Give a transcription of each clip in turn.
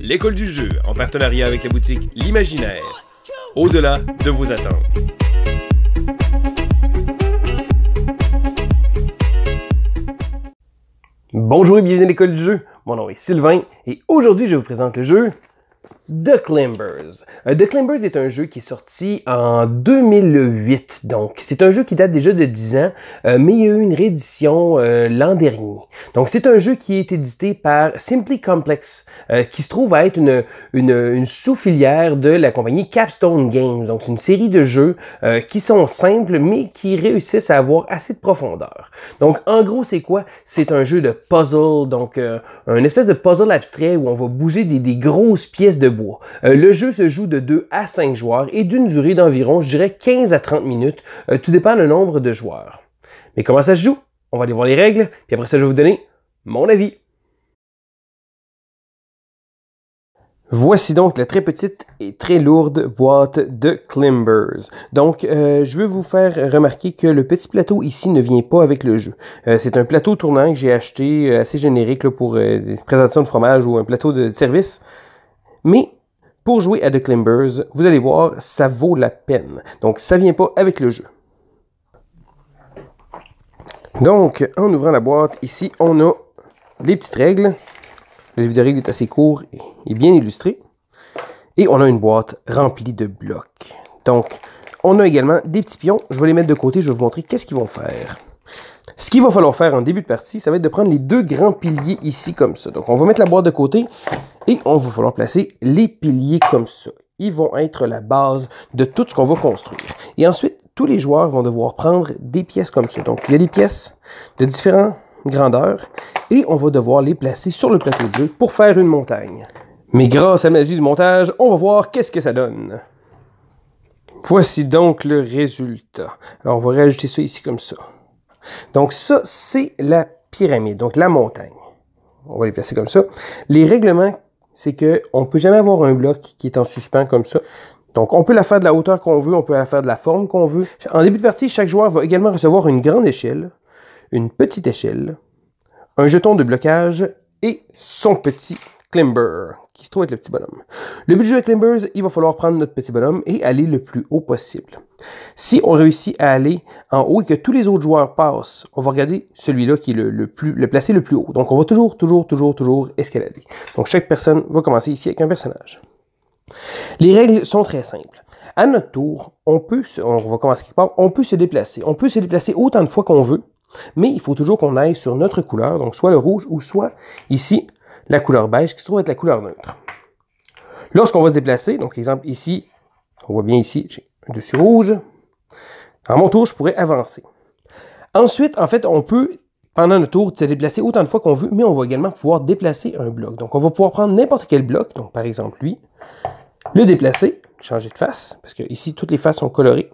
l'école du jeu, en partenariat avec la boutique L'Imaginaire, au-delà de vos attentes. Bonjour et bienvenue à l'école du jeu. Mon nom est Sylvain et aujourd'hui je vous présente le jeu The Climbers. The euh, Climbers est un jeu qui est sorti en 2008, donc c'est un jeu qui date déjà de 10 ans, euh, mais il y a eu une réédition euh, l'an dernier. Donc c'est un jeu qui est édité par Simply Complex, qui se trouve à être une, sous-filière de la compagnie Capstone Games. Donc c'est une série de jeux qui sont simples, mais qui réussissent à avoir assez de profondeur. Donc en gros c'est quoi? C'est un jeu de puzzle, donc un espèce de puzzle abstrait où on va bouger des grosses pièces de euh, le jeu se joue de 2 à 5 joueurs et d'une durée d'environ, je dirais, 15 à 30 minutes. Euh, tout dépend le nombre de joueurs. Mais comment ça se joue? On va aller voir les règles, puis après ça, je vais vous donner mon avis. Voici donc la très petite et très lourde boîte de Climbers. Donc, euh, je veux vous faire remarquer que le petit plateau ici ne vient pas avec le jeu. c'est un plateau tournant que j'ai acheté assez générique pour des présentations de fromage ou un plateau de service. Mais pour jouer à The Climbers, vous allez voir, ça vaut la peine. Donc, ça vient pas avec le jeu. Donc, en ouvrant la boîte, ici, on a les petites règles. Le livre de règles est assez court et bien illustré. Et on a une boîte remplie de blocs. Donc, on a également des petits pions. Je vais les mettre de côté, je vais vous montrer qu'est-ce qu'ils vont faire. Ce qu'il va falloir faire en début de partie, ça va être de prendre les deux grands piliers ici comme ça. Donc, on va mettre la boîte de côté et on va falloir placer les piliers comme ça. Ils vont être la base de tout ce qu'on va construire. Et ensuite, tous les joueurs vont devoir prendre des pièces comme ça. Donc, il y a des pièces de différentes grandeurs et on va devoir les placer sur le plateau de jeu pour faire une montagne. Mais grâce à la magie du montage, on va voir qu'est-ce que ça donne. Voici donc le résultat. Alors, on va rajouter ça ici comme ça. Donc ça, c'est la pyramide, donc la montagne. On va les placer comme ça. Les règlements, c'est qu'on ne peut jamais avoir un bloc qui est en suspens comme ça. Donc, on peut la faire de la hauteur qu'on veut, on peut la faire de la forme qu'on veut. En début de partie, chaque joueur va également recevoir une grande échelle, une petite échelle, un jeton de blocage et son petit climber qui se trouve être le petit bonhomme. Le but du jeu avec Limbers, il va falloir prendre notre petit bonhomme et aller le plus haut possible. Si on réussit à aller en haut et que tous les autres joueurs passent, on va regarder celui-là qui est le, plus, le placé le plus haut. Donc on va toujours, toujours, toujours, toujours escalader. Donc chaque personne va commencer ici avec un personnage. Les règles sont très simples. À notre tour, on peut, on va commencer on peut se déplacer. On peut se déplacer autant de fois qu'on veut, mais il faut toujours qu'on aille sur notre couleur, donc soit le rouge ou soit ici la couleur beige qui se trouve être la couleur neutre. Lorsqu'on va se déplacer, donc exemple ici, on voit bien ici, j'ai un dessus rouge. À mon tour, je pourrais avancer. Ensuite, en fait, on peut, pendant notre tour, se déplacer autant de fois qu'on veut, mais on va également pouvoir déplacer un bloc. Donc, on va pouvoir prendre n'importe quel bloc, donc par exemple lui, le déplacer, changer de face, parce que ici, toutes les faces sont colorées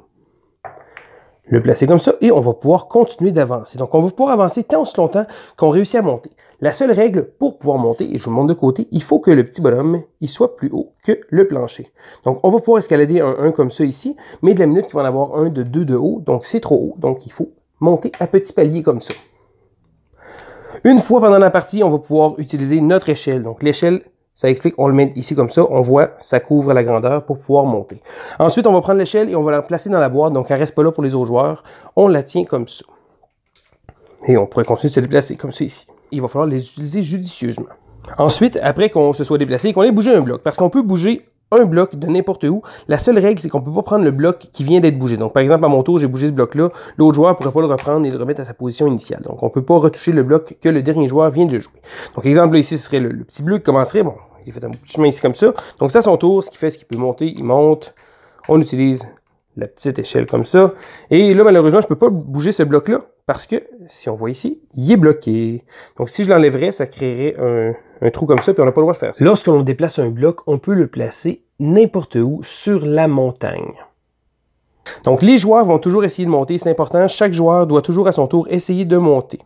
le placer comme ça et on va pouvoir continuer d'avancer. Donc, on va pouvoir avancer tant ce longtemps qu'on réussit à monter. La seule règle pour pouvoir monter, et je vous montre de côté, il faut que le petit bonhomme il soit plus haut que le plancher. Donc, on va pouvoir escalader un 1 comme ça ici, mais de la minute, il va en avoir un de 2 de haut, donc c'est trop haut. Donc, il faut monter à petit palier comme ça. Une fois pendant la partie, on va pouvoir utiliser notre échelle. Donc, l'échelle ça explique, on le met ici comme ça, on voit, ça couvre la grandeur pour pouvoir monter. Ensuite, on va prendre l'échelle et on va la placer dans la boîte, donc elle reste pas là pour les autres joueurs. On la tient comme ça. Et on pourrait continuer de se déplacer comme ça ici. Il va falloir les utiliser judicieusement. Ensuite, après qu'on se soit déplacé, et qu'on ait bougé un bloc, parce qu'on peut bouger un bloc de n'importe où. La seule règle, c'est qu'on ne peut pas prendre le bloc qui vient d'être bougé. Donc, par exemple, à mon tour, j'ai bougé ce bloc-là. L'autre joueur ne pourrait pas le reprendre et le remettre à sa position initiale. Donc, on ne peut pas retoucher le bloc que le dernier joueur vient de jouer. Donc, exemple, ici, ce serait le, petit bleu qui commencerait. Bon, il fait un petit chemin ici comme ça. Donc, ça, son tour, ce qui fait, ce qu'il peut monter, il monte. On utilise la petite échelle comme ça. Et là, malheureusement, je ne peux pas bouger ce bloc-là parce que, si on voit ici, il est bloqué. Donc, si je l'enlèverais, ça créerait un, un trou comme ça, puis on n'a pas le droit de faire ça. Lorsque l'on déplace un bloc, on peut le placer n'importe où sur la montagne. Donc les joueurs vont toujours essayer de monter, c'est important, chaque joueur doit toujours à son tour essayer de monter.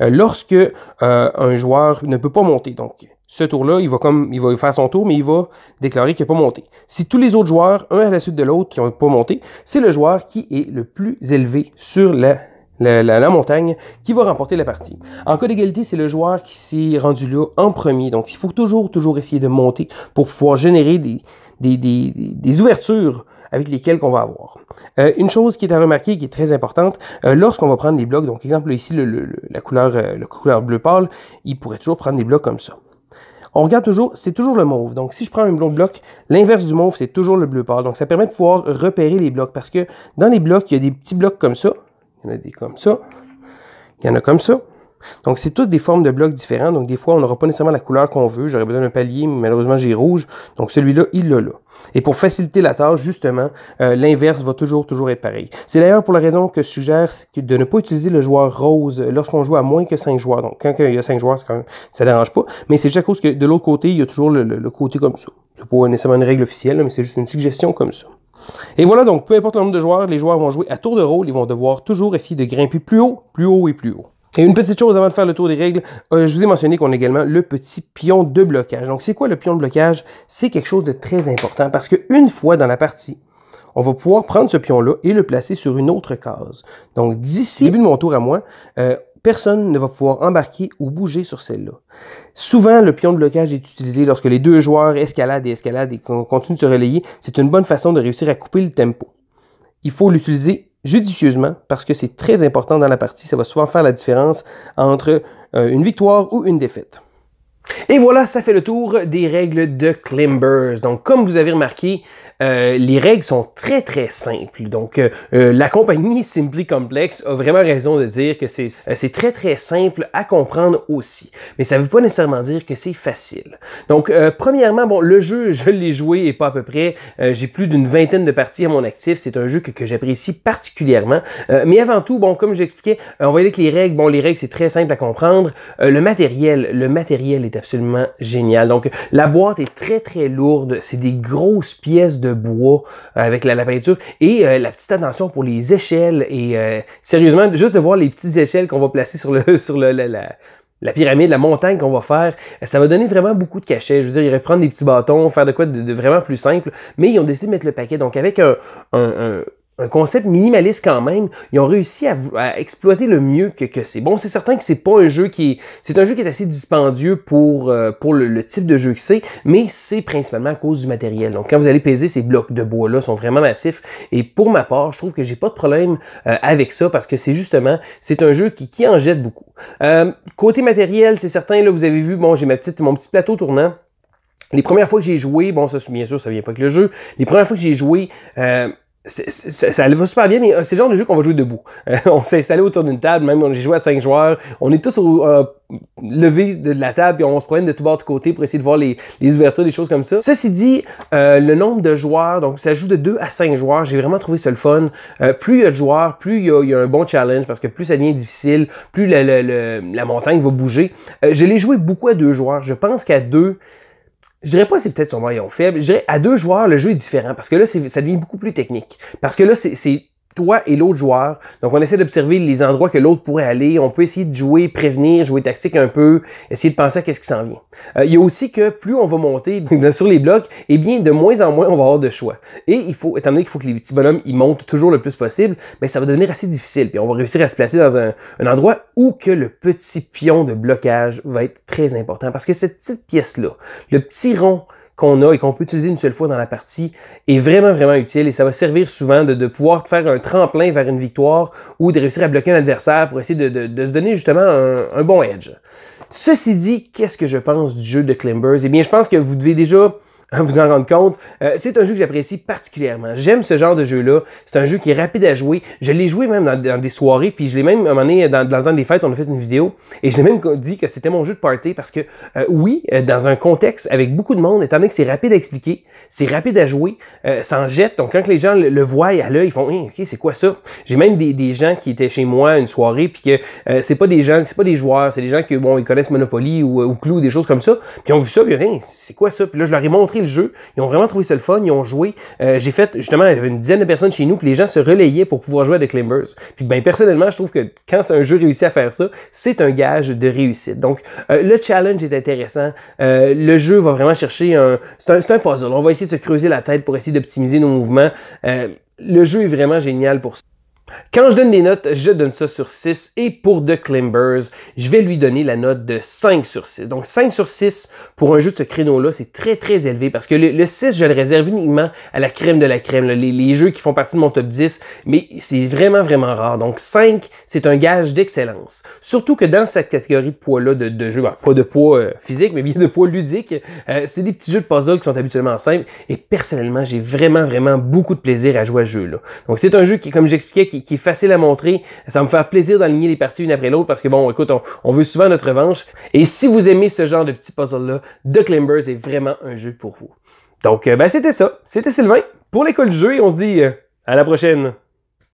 Euh, lorsque euh, un joueur ne peut pas monter, donc ce tour-là, il va comme il va faire son tour, mais il va déclarer qu'il n'a pas monté. Si tous les autres joueurs, un à la suite de l'autre, qui n'ont pas monté, c'est le joueur qui est le plus élevé sur la la, montagne, qui va remporter la partie. En cas d'égalité, c'est le joueur qui s'est rendu là en premier. Donc, il faut toujours, toujours essayer de monter pour pouvoir générer des, des, ouvertures avec lesquelles qu'on va avoir. Euh, une chose qui est à remarquer, qui est très importante, euh, lorsqu'on va prendre des blocs, donc exemple ici, le, la, couleur, euh, couleur bleu pâle, il pourrait toujours prendre des blocs comme ça. On regarde toujours, c'est toujours le mauve. Donc, si je prends un bloc, l'inverse du mauve, c'est toujours le bleu pâle. Donc, ça permet de pouvoir repérer les blocs parce que dans les blocs, il y a des petits blocs comme ça, il y en a des comme ça. Il y en a comme ça. Donc, c'est toutes des formes de blocs différents. Donc, des fois, on n'aura pas nécessairement la couleur qu'on veut. J'aurais besoin d'un palier, mais malheureusement, j'ai rouge. Donc, celui-là, il l'a là. Et pour faciliter la tâche, justement, euh, l'inverse va toujours, toujours être pareil. C'est d'ailleurs pour la raison que je suggère de ne pas utiliser le joueur rose lorsqu'on joue à moins que cinq joueurs. Donc, quand il y a 5 joueurs, quand ça ne dérange pas. Mais c'est juste à cause que de l'autre côté, il y a toujours le, côté comme ça. C'est pas nécessairement une règle officielle, mais c'est juste une suggestion comme ça. Et voilà, donc peu importe le nombre de joueurs, les joueurs vont jouer à tour de rôle, ils vont devoir toujours essayer de grimper plus haut, plus haut et plus haut. Et une petite chose avant de faire le tour des règles, euh, je vous ai mentionné qu'on a également le petit pion de blocage. Donc c'est quoi le pion de blocage? C'est quelque chose de très important parce qu'une fois dans la partie, on va pouvoir prendre ce pion-là et le placer sur une autre case. Donc d'ici début de mon tour à moi, euh, personne ne va pouvoir embarquer ou bouger sur celle-là. Souvent, le pion de blocage est utilisé lorsque les deux joueurs escaladent et escaladent et qu'on continue de se relayer. C'est une bonne façon de réussir à couper le tempo. Il faut l'utiliser judicieusement parce que c'est très important dans la partie. Ça va souvent faire la différence entre euh, une victoire ou une défaite. Et voilà, ça fait le tour des règles de Climbers. Donc, comme vous avez remarqué, euh, les règles sont très très simples. Donc, euh, euh, la compagnie Simply Complex a vraiment raison de dire que c'est très très simple à comprendre aussi. Mais ça ne veut pas nécessairement dire que c'est facile. Donc, premièrement, bon, le jeu, je l'ai joué et pas à peu près. J'ai plus d'une vingtaine de parties à mon actif. C'est un jeu que, j'apprécie particulièrement. mais avant tout, bon, comme j'expliquais, on va dire que les règles. Bon, les règles, c'est très simple à comprendre. le matériel, le matériel est absolument génial. Donc, la boîte est très, très lourde. C'est des grosses pièces de bois euh, avec la, la peinture. Et euh, la petite attention pour les échelles. Et euh, sérieusement, juste de voir les petites échelles qu'on va placer sur le, sur le, la, la pyramide, la montagne qu'on va faire, ça va donner vraiment beaucoup de cachet. Je veux dire, ils auraient prendre des petits bâtons, faire de quoi de, vraiment plus simple, mais ils ont décidé de mettre le paquet. Donc, avec un, un un concept minimaliste quand même. Ils ont réussi à, exploiter le mieux que, c'est. Bon, c'est certain que c'est pas un jeu qui est, c'est un jeu qui est assez dispendieux pour euh, pour le, type de jeu que c'est, mais c'est principalement à cause du matériel. Donc quand vous allez peser ces blocs de bois là, sont vraiment massifs. Et pour ma part, je trouve que j'ai pas de problème euh, avec ça parce que c'est justement c'est un jeu qui, en jette beaucoup. Euh, côté matériel, c'est certain là, vous avez vu, bon, j'ai ma petite mon petit plateau tournant. Les premières fois que j'ai joué, bon, ça bien sûr, ça vient pas avec le jeu. Les premières fois que j'ai joué ça, va super bien, mais euh, c'est le genre de jeu qu'on va jouer debout. on s'est installé autour d'une table, même on a joué à cinq joueurs. On est tous au, euh, de la table, puis on se promène de tout bord de côté pour essayer de voir les, ouvertures, des choses comme ça. Ceci dit, euh, le nombre de joueurs, donc ça joue de 2 à 5 joueurs, j'ai vraiment trouvé ça le fun. Euh, plus il y a de joueurs, plus il y, a, un bon challenge, parce que plus ça devient difficile, plus la, la montagne va bouger. je l'ai joué beaucoup à deux joueurs. Je pense qu'à deux, je dirais pas c'est peut-être son moyen faible. Je dirais à deux joueurs, le jeu est différent parce que là, ça devient beaucoup plus technique. Parce que là, c'est toi et l'autre joueur. Donc, on essaie d'observer les endroits que l'autre pourrait aller. On peut essayer de jouer, prévenir, jouer tactique un peu, essayer de penser à qu'est-ce qui s'en vient. Euh, il y a aussi que plus on va monter sur les blocs, eh bien, de moins en moins, on va avoir de choix. Et il faut, étant donné qu'il faut que les petits bonhommes, ils montent toujours le plus possible, mais ça va devenir assez difficile. Puis on va réussir à se placer dans un, un endroit où que le petit pion de blocage va être très important. Parce que cette petite pièce-là, le petit rond qu'on a et qu'on peut utiliser une seule fois dans la partie est vraiment, vraiment utile et ça va servir souvent de, pouvoir faire un tremplin vers une victoire ou de réussir à bloquer un adversaire pour essayer de, se donner justement un, un bon edge. Ceci dit, qu'est-ce que je pense du jeu de Climbers? Eh bien, je pense que vous devez déjà vous hein, vous en rendre compte. Euh, c'est un jeu que j'apprécie particulièrement. J'aime ce genre de jeu-là. C'est un jeu qui est rapide à jouer. Je l'ai joué même dans, des soirées, puis je l'ai même, à un moment donné, dans, dans, le des fêtes, on a fait une vidéo, et je l'ai même dit que c'était mon jeu de party parce que, euh, oui, euh, dans un contexte avec beaucoup de monde, étant donné que c'est rapide à expliquer, c'est rapide à jouer, ça en jette. Donc, quand les gens le, voient à l'œil, ils font OK, c'est quoi ça? » J'ai même des, gens qui étaient chez moi une soirée, puis que c'est pas des gens, c'est pas des joueurs, c'est des gens qui, bon, ils connaissent Monopoly ou, ou Clou, des choses comme ça, puis on ont vu ça, puis hey, c'est quoi ça? » Puis là, je leur ai montré le jeu, ils ont vraiment trouvé ça le fun, ils ont joué. Euh, j'ai fait, justement, une dizaine de personnes chez nous, puis les gens se relayaient pour pouvoir jouer à The Climbers. Puis ben personnellement, je trouve que quand c'est un jeu réussi à faire ça, c'est un gage de réussite. Donc, euh, le challenge est intéressant. Euh, le jeu va vraiment chercher un... C'est un, un, puzzle. On va essayer de se creuser la tête pour essayer d'optimiser nos mouvements. le jeu est vraiment génial pour ça. Quand je donne des notes, je donne ça sur 6 et pour The Climbers, je vais lui donner la note de 5 sur 6. Donc 5 sur 6 pour un jeu de ce créneau-là, c'est très très élevé parce que le, 6, je le réserve uniquement à la crème de la crème, les, jeux qui font partie de mon top 10, mais c'est vraiment vraiment rare. Donc 5, c'est un gage d'excellence. Surtout que dans cette catégorie de poids-là de, de jeux, ben, pas de poids euh, physique, mais bien de poids ludique, euh, c'est des petits jeux de puzzle qui sont habituellement simples et personnellement, j'ai vraiment vraiment beaucoup de plaisir à jouer à ce jeu-là. Donc c'est un jeu qui, comme j'expliquais, qui qui, est facile à montrer. Ça me fait plaisir d'aligner les parties une après l'autre parce que bon, écoute, on, veut souvent notre revanche. Et si vous aimez ce genre de petits puzzles là The Climbers est vraiment un jeu pour vous. Donc, euh, ben, c'était ça. C'était Sylvain pour l'école du jeu et on se dit euh, à la prochaine.